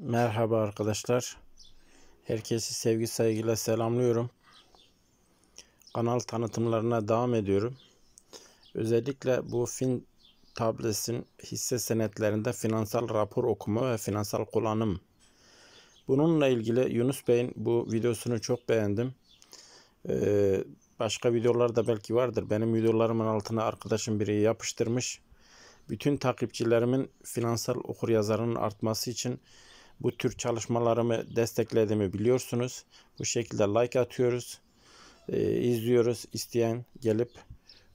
Merhaba arkadaşlar. Herkesi sevgi saygıyla selamlıyorum. Kanal tanıtımlarına devam ediyorum. Özellikle bu fin tablesin hisse senetlerinde finansal rapor okuma ve finansal kullanım. Bununla ilgili Yunus Bey'in bu videosunu çok beğendim. Ee, başka videolar da belki vardır. Benim videolarımın altına arkadaşım biri yapıştırmış. Bütün takipçilerimin finansal okuryazarının artması için bu tür çalışmalarımı desteklediğimi biliyorsunuz. Bu şekilde like atıyoruz. E, izliyoruz. İsteyen gelip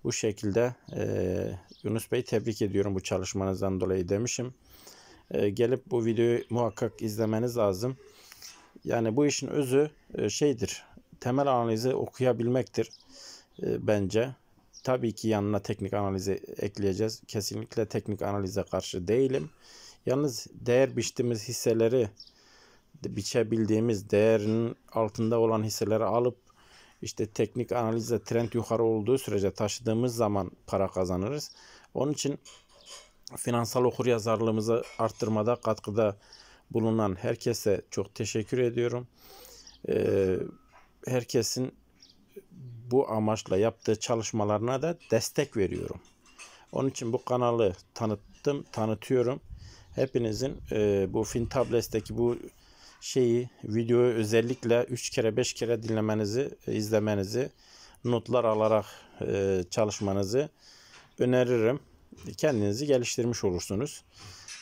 bu şekilde e, Yunus Bey tebrik ediyorum bu çalışmanızdan dolayı demişim. E, gelip bu videoyu muhakkak izlemeniz lazım. Yani bu işin özü e, şeydir. Temel analizi okuyabilmektir e, bence. Tabii ki yanına teknik analizi ekleyeceğiz. Kesinlikle teknik analize karşı değilim. Yalnız değer biçtiğimiz hisseleri biçebildiğimiz değerin altında olan hisseleri alıp işte teknik analizle trend yukarı olduğu sürece taşıdığımız zaman para kazanırız. Onun için finansal okuryazarlığımızı arttırmada katkıda bulunan herkese çok teşekkür ediyorum. Ee, herkesin bu amaçla yaptığı çalışmalarına da destek veriyorum. Onun için bu kanalı tanıttım, tanıtıyorum hepinizin e, bu Fintables'teki bu şeyi videoyu özellikle 3 kere 5 kere dinlemenizi, e, izlemenizi, notlar alarak e, çalışmanızı öneririm. Kendinizi geliştirmiş olursunuz.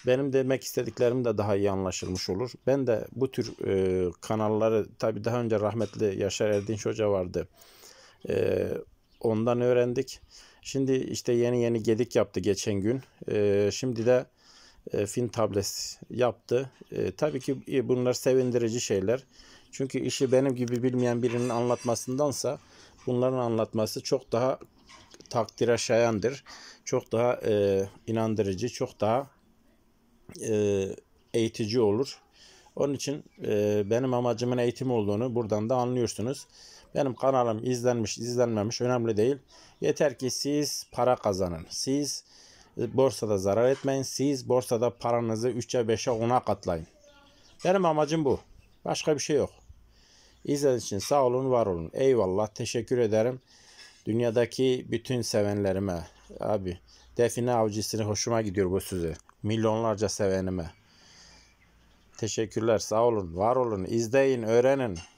Benim demek istediklerim de daha iyi anlaşılmış olur. Ben de bu tür e, kanalları tabii daha önce rahmetli Yaşar Erdinç Hoca vardı. E, ondan öğrendik. Şimdi işte yeni yeni gedik yaptı geçen gün. E, şimdi de e, fin tablet yaptı. E, tabii ki e, bunlar sevindirici şeyler. Çünkü işi benim gibi bilmeyen birinin anlatmasındansa bunların anlatması çok daha takdire şayandır. Çok daha e, inandırıcı, çok daha e, eğitici olur. Onun için e, benim amacımın eğitim olduğunu buradan da anlıyorsunuz. Benim kanalım izlenmiş, izlenmemiş önemli değil. Yeter ki siz para kazanın. Siz e, borsada zarar etmeyin. Siz borsada paranızı 3'e 5'e 10'a katlayın. Benim amacım bu. Başka bir şey yok. İzlediğiniz için sağ olun, var olun. Eyvallah, teşekkür ederim. Dünyadaki bütün sevenlerime, abi define avcısını hoşuma gidiyor bu sözü. Milyonlarca sevenime. Teşekkürler, sağ olun, var olun, izleyin, öğrenin.